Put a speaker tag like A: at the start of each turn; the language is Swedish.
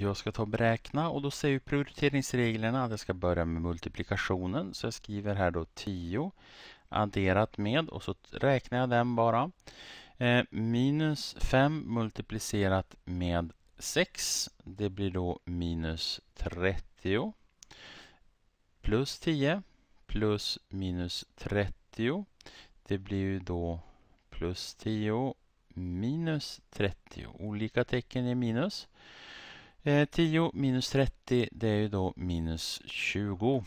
A: Jag ska ta och beräkna och då säger prioriteringsreglerna att jag ska börja med multiplikationen. Så jag skriver här då 10 adderat med och så räknar jag den bara. Eh, minus 5 multiplicerat med 6. Det blir då minus 30. Plus 10 plus minus 30. Det blir ju då plus 10 minus 30. Olika tecken är minus. 10 eh, minus 30 det är ju då minus 20.